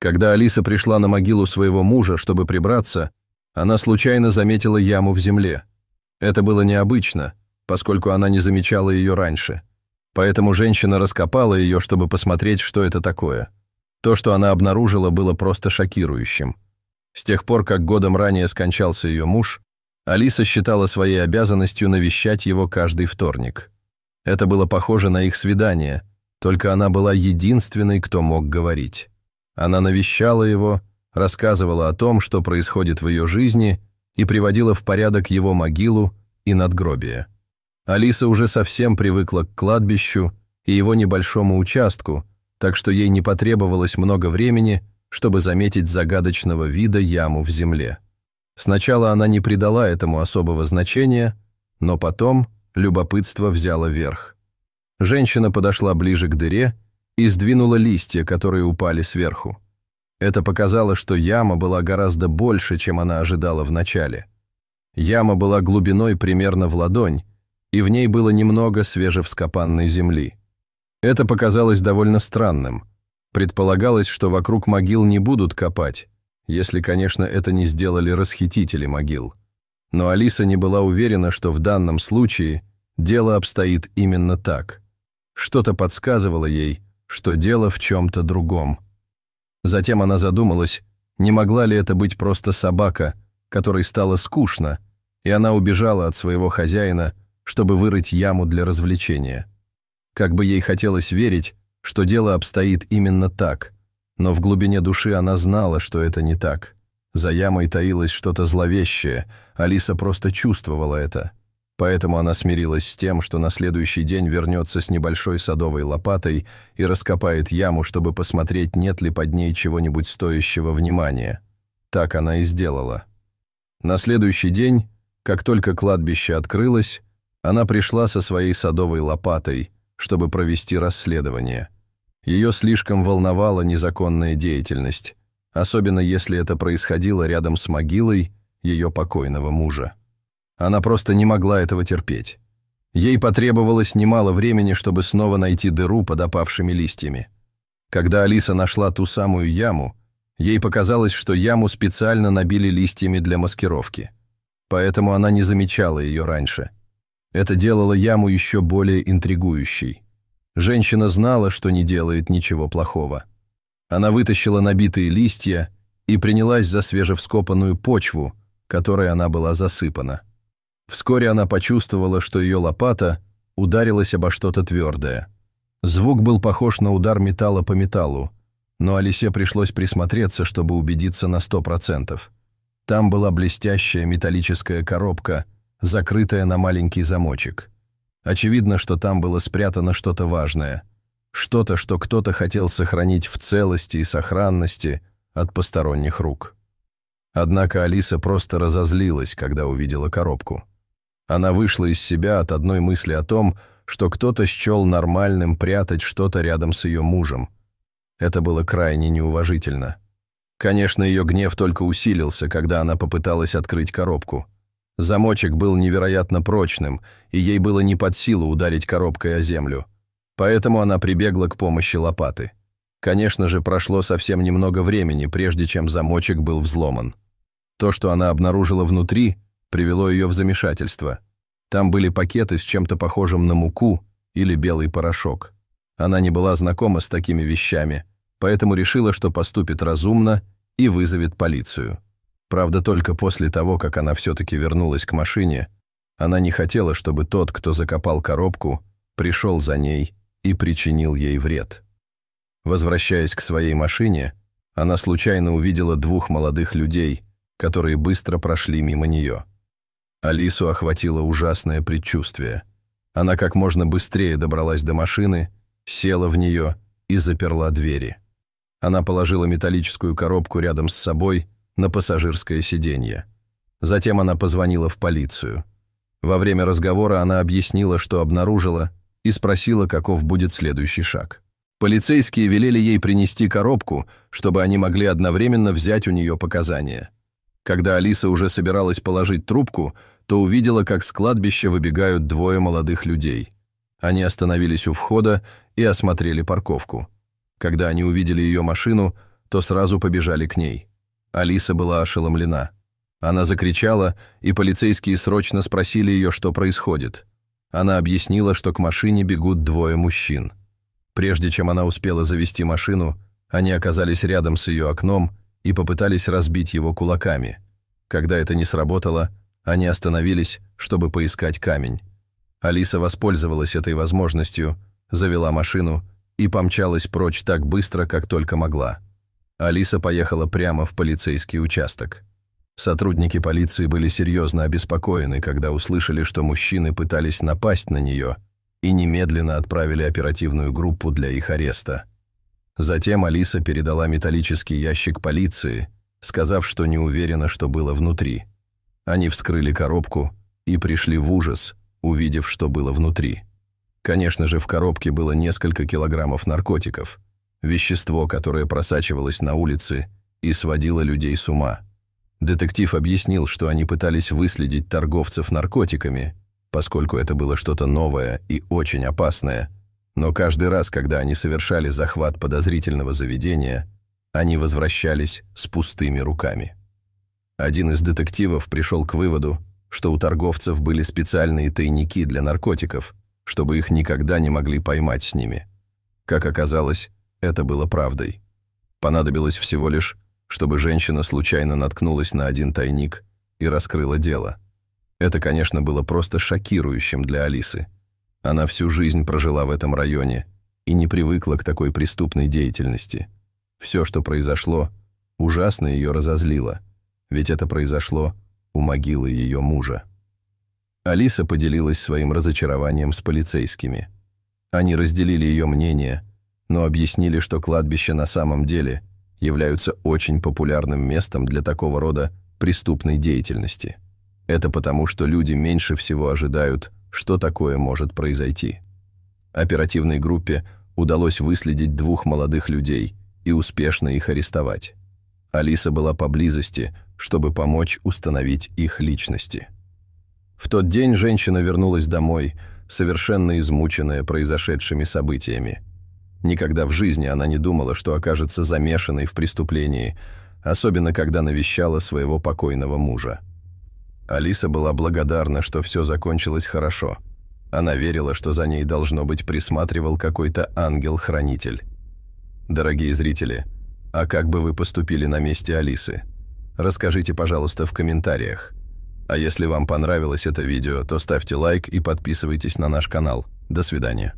Когда Алиса пришла на могилу своего мужа, чтобы прибраться, она случайно заметила яму в земле. Это было необычно, поскольку она не замечала ее раньше. Поэтому женщина раскопала ее, чтобы посмотреть, что это такое. То, что она обнаружила, было просто шокирующим. С тех пор, как годом ранее скончался ее муж, Алиса считала своей обязанностью навещать его каждый вторник. Это было похоже на их свидание, только она была единственной, кто мог говорить. Она навещала его, рассказывала о том, что происходит в ее жизни, и приводила в порядок его могилу и надгробие. Алиса уже совсем привыкла к кладбищу и его небольшому участку, так что ей не потребовалось много времени, чтобы заметить загадочного вида яму в земле. Сначала она не придала этому особого значения, но потом любопытство взяло верх. Женщина подошла ближе к дыре и сдвинула листья, которые упали сверху. Это показало, что яма была гораздо больше, чем она ожидала вначале. Яма была глубиной примерно в ладонь, и в ней было немного свежевскопанной земли. Это показалось довольно странным. Предполагалось, что вокруг могил не будут копать, если, конечно, это не сделали расхитители могил. Но Алиса не была уверена, что в данном случае дело обстоит именно так. Что-то подсказывало ей – что дело в чем-то другом. Затем она задумалась, не могла ли это быть просто собака, которой стало скучно, и она убежала от своего хозяина, чтобы вырыть яму для развлечения. Как бы ей хотелось верить, что дело обстоит именно так, но в глубине души она знала, что это не так. За ямой таилось что-то зловещее, Алиса просто чувствовала это – Поэтому она смирилась с тем, что на следующий день вернется с небольшой садовой лопатой и раскопает яму, чтобы посмотреть, нет ли под ней чего-нибудь стоящего внимания. Так она и сделала. На следующий день, как только кладбище открылось, она пришла со своей садовой лопатой, чтобы провести расследование. Ее слишком волновала незаконная деятельность, особенно если это происходило рядом с могилой ее покойного мужа. Она просто не могла этого терпеть. Ей потребовалось немало времени, чтобы снова найти дыру под опавшими листьями. Когда Алиса нашла ту самую яму, ей показалось, что яму специально набили листьями для маскировки. Поэтому она не замечала ее раньше. Это делало яму еще более интригующей. Женщина знала, что не делает ничего плохого. Она вытащила набитые листья и принялась за свежевскопанную почву, которой она была засыпана. Вскоре она почувствовала, что ее лопата ударилась обо что-то твердое. Звук был похож на удар металла по металлу, но Алисе пришлось присмотреться, чтобы убедиться на сто процентов. Там была блестящая металлическая коробка, закрытая на маленький замочек. Очевидно, что там было спрятано что-то важное. Что-то, что кто-то хотел сохранить в целости и сохранности от посторонних рук. Однако Алиса просто разозлилась, когда увидела коробку. Она вышла из себя от одной мысли о том, что кто-то счел нормальным прятать что-то рядом с ее мужем. Это было крайне неуважительно. Конечно, ее гнев только усилился, когда она попыталась открыть коробку. Замочек был невероятно прочным, и ей было не под силу ударить коробкой о землю. Поэтому она прибегла к помощи лопаты. Конечно же, прошло совсем немного времени, прежде чем замочек был взломан. То, что она обнаружила внутри, привело ее в замешательство. Там были пакеты с чем-то похожим на муку или белый порошок. Она не была знакома с такими вещами, поэтому решила, что поступит разумно и вызовет полицию. Правда, только после того, как она все-таки вернулась к машине, она не хотела, чтобы тот, кто закопал коробку, пришел за ней и причинил ей вред. Возвращаясь к своей машине, она случайно увидела двух молодых людей, которые быстро прошли мимо нее. Алису охватило ужасное предчувствие. Она как можно быстрее добралась до машины, села в нее и заперла двери. Она положила металлическую коробку рядом с собой на пассажирское сиденье. Затем она позвонила в полицию. Во время разговора она объяснила, что обнаружила, и спросила, каков будет следующий шаг. Полицейские велели ей принести коробку, чтобы они могли одновременно взять у нее показания – когда Алиса уже собиралась положить трубку, то увидела, как с кладбища выбегают двое молодых людей. Они остановились у входа и осмотрели парковку. Когда они увидели ее машину, то сразу побежали к ней. Алиса была ошеломлена. Она закричала, и полицейские срочно спросили ее, что происходит. Она объяснила, что к машине бегут двое мужчин. Прежде чем она успела завести машину, они оказались рядом с ее окном и попытались разбить его кулаками. Когда это не сработало, они остановились, чтобы поискать камень. Алиса воспользовалась этой возможностью, завела машину и помчалась прочь так быстро, как только могла. Алиса поехала прямо в полицейский участок. Сотрудники полиции были серьезно обеспокоены, когда услышали, что мужчины пытались напасть на нее и немедленно отправили оперативную группу для их ареста. Затем Алиса передала металлический ящик полиции, сказав, что не уверена, что было внутри. Они вскрыли коробку и пришли в ужас, увидев, что было внутри. Конечно же, в коробке было несколько килограммов наркотиков, вещество, которое просачивалось на улице и сводило людей с ума. Детектив объяснил, что они пытались выследить торговцев наркотиками, поскольку это было что-то новое и очень опасное – но каждый раз, когда они совершали захват подозрительного заведения, они возвращались с пустыми руками. Один из детективов пришел к выводу, что у торговцев были специальные тайники для наркотиков, чтобы их никогда не могли поймать с ними. Как оказалось, это было правдой. Понадобилось всего лишь, чтобы женщина случайно наткнулась на один тайник и раскрыла дело. Это, конечно, было просто шокирующим для Алисы – она всю жизнь прожила в этом районе и не привыкла к такой преступной деятельности. Все, что произошло, ужасно ее разозлило, ведь это произошло у могилы ее мужа. Алиса поделилась своим разочарованием с полицейскими. Они разделили ее мнение, но объяснили, что кладбище на самом деле являются очень популярным местом для такого рода преступной деятельности. Это потому, что люди меньше всего ожидают – что такое может произойти. Оперативной группе удалось выследить двух молодых людей и успешно их арестовать. Алиса была поблизости, чтобы помочь установить их личности. В тот день женщина вернулась домой, совершенно измученная произошедшими событиями. Никогда в жизни она не думала, что окажется замешанной в преступлении, особенно когда навещала своего покойного мужа. Алиса была благодарна, что все закончилось хорошо. Она верила, что за ней должно быть присматривал какой-то ангел-хранитель. Дорогие зрители, а как бы вы поступили на месте Алисы? Расскажите, пожалуйста, в комментариях. А если вам понравилось это видео, то ставьте лайк и подписывайтесь на наш канал. До свидания.